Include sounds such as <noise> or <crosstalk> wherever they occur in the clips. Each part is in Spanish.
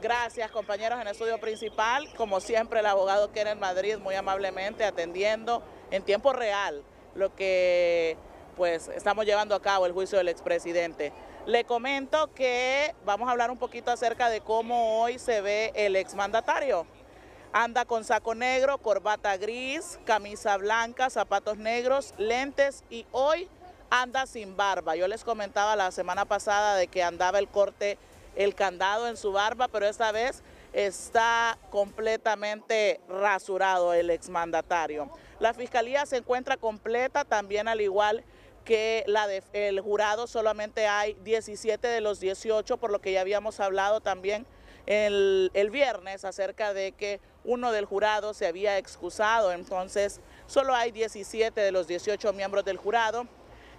Gracias compañeros en el estudio principal, como siempre el abogado en Madrid muy amablemente atendiendo en tiempo real lo que pues estamos llevando a cabo el juicio del expresidente. Le comento que vamos a hablar un poquito acerca de cómo hoy se ve el exmandatario. Anda con saco negro, corbata gris, camisa blanca, zapatos negros, lentes y hoy anda sin barba. Yo les comentaba la semana pasada de que andaba el corte el candado en su barba, pero esta vez está completamente rasurado el exmandatario. La fiscalía se encuentra completa también al igual que la el jurado solamente hay 17 de los 18, por lo que ya habíamos hablado también el, el, viernes acerca de que uno del jurado se había excusado, entonces solo hay 17 de los 18 miembros del jurado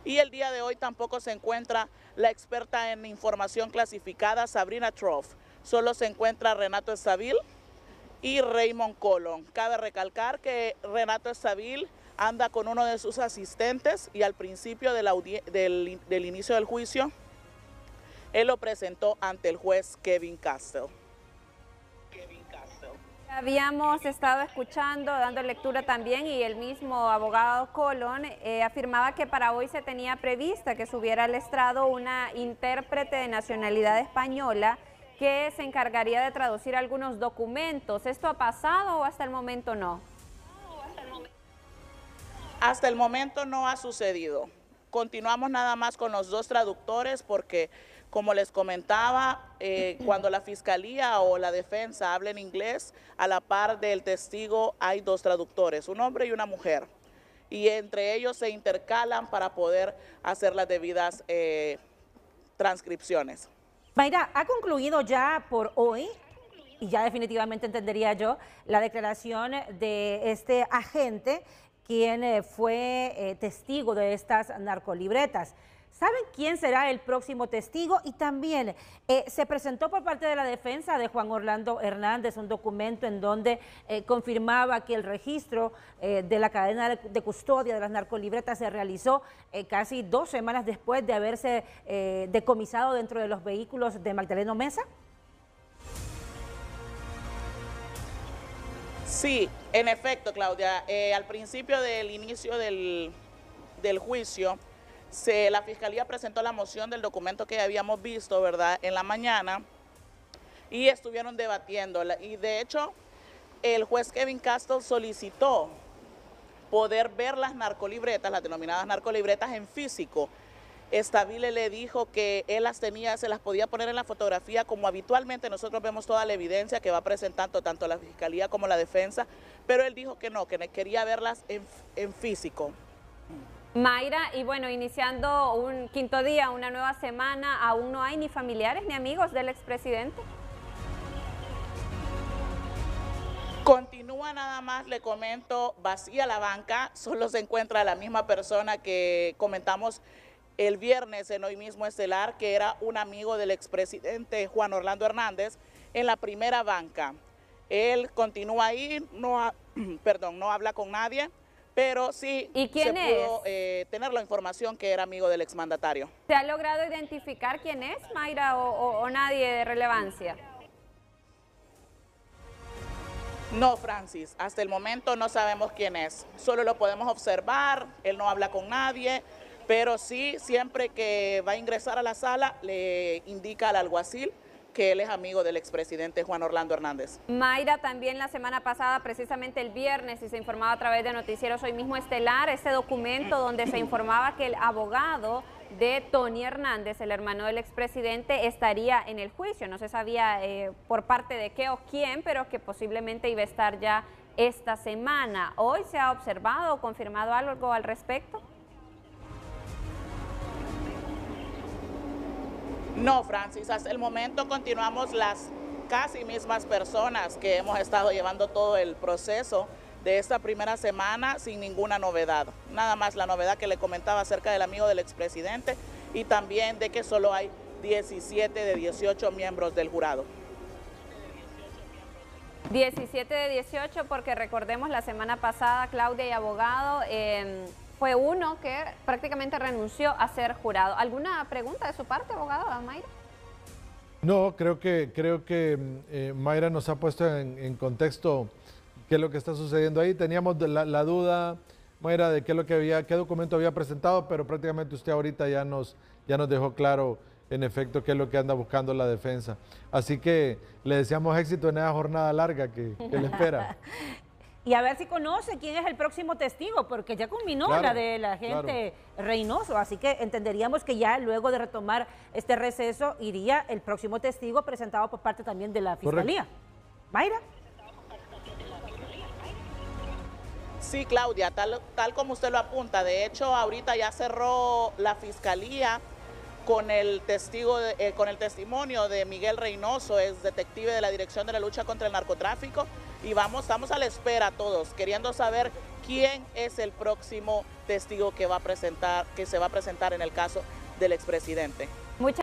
y el día de hoy tampoco se encuentra la experta en información clasificada Sabrina Troff. Solo se encuentra Renato Estabil y Raymond Colon. Cabe recalcar que Renato Estabil anda con uno de sus asistentes y al principio del, del inicio del juicio, él lo presentó ante el juez Kevin Castle. Habíamos estado escuchando, dando lectura también, y el mismo abogado Colón eh, afirmaba que para hoy se tenía prevista que subiera al estrado una intérprete de nacionalidad española que se encargaría de traducir algunos documentos. ¿Esto ha pasado o hasta el momento no? Hasta el momento no ha sucedido. Continuamos nada más con los dos traductores porque, como les comentaba, eh, <clears throat> cuando la fiscalía o la defensa habla en inglés, a la par del testigo hay dos traductores, un hombre y una mujer. Y entre ellos se intercalan para poder hacer las debidas eh, transcripciones. Mayra, ¿ha concluido ya por hoy y ya definitivamente entendería yo la declaración de este agente quien eh, fue eh, testigo de estas narcolibretas. ¿Saben quién será el próximo testigo? Y también eh, se presentó por parte de la defensa de Juan Orlando Hernández un documento en donde confirmaba que el registro de la cadena de custodia de las narcolibretas se realizó casi dos semanas después de haberse decomisado dentro de los vehículos de Magdaleno Mesa. Sí, en efecto, Claudia. Eh, al principio del inicio del, del juicio, se, la Fiscalía presentó la moción del documento que habíamos visto, ¿verdad?, en la mañana y estuvieron debatiendo. Y de hecho, el juez Kevin Castle solicitó poder ver las narcolibretas, las denominadas narcolibretas en físico, Estabile le dijo que él las tenía, se las podía poner en la fotografía como habitualmente nosotros vemos toda la evidencia que va presentando tanto la fiscalía como la defensa, pero él dijo que no, que quería verlas en, en físico. Mayra, y bueno, iniciando un quinto día, una nueva semana, aún no hay ni familiares ni amigos del expresidente. Continúa nada más, le comento, vacía la banca, solo se encuentra la misma persona que comentamos el viernes en hoy mismo estelar, que era un amigo del expresidente Juan Orlando Hernández, en la primera banca. Él continúa ahí, no, <clears throat> perdón, no habla con nadie, pero sí se pudo eh, tener la información que era amigo del exmandatario. ¿Se ha logrado identificar quién es, Mayra, o nadie de relevancia? No, Francis, hasta el momento no sabemos quién es. Solo lo podemos observar, él no habla con nadie, pero sí siempre que va a ingresar a la sala le indica al alguacil que él es amigo del expresidente Juan Orlando Hernández. Mayra, también la semana pasada, precisamente el viernes, y se informaba a través de noticieros hoy mismo Estelar, ese documento donde se informaba que el abogado de Tony Hernández, el hermano del expresidente, estaría en el juicio. No se sabía eh, por parte de qué o quién, pero que posiblemente iba a estar ya esta semana. ¿Hoy se ha observado o confirmado algo al respecto? No, Francis, hasta el momento continuamos las casi mismas personas que hemos estado llevando todo el proceso de esta primera semana sin ninguna novedad. Nada más la novedad que le comentaba acerca del amigo del expresidente y también de que solo hay 17 de 18 miembros del jurado. 17 de 18 porque recordemos la semana pasada Claudia y abogado... Em, fue uno que prácticamente renunció a ser jurado. ¿Alguna pregunta de su parte, abogado Mayra? No, creo que, creo que mm, eh, Mayra nos ha puesto en, contexto qué es lo que está sucediendo ahí. Teníamos la, duda, Mayra, de qué lo que había, qué documento había presentado, pero prácticamente usted ahorita ya nos, ya nos dejó claro en efecto qué es lo que anda buscando la defensa. Así que le deseamos éxito en esa jornada larga que le espera. <laughs> y a ver si conoce quién es el próximo testigo, porque ya culminó la de la gente Reynoso, así que entenderíamos que ya luego de retomar este receso iría el próximo testigo presentado por parte también de la Fiscalía. Mayra. Sí, Claudia, tal, tal como usted lo apunta, de hecho ahorita ya cerró la Fiscalía con el, testigo eh, con el testimonio de Miguel Reynoso, es detective de la Dirección de la Lucha contra el Narcotráfico, y vamos, estamos a la espera todos, queriendo saber quién es el próximo testigo que va a presentar, que se va a presentar en el caso del expresidente.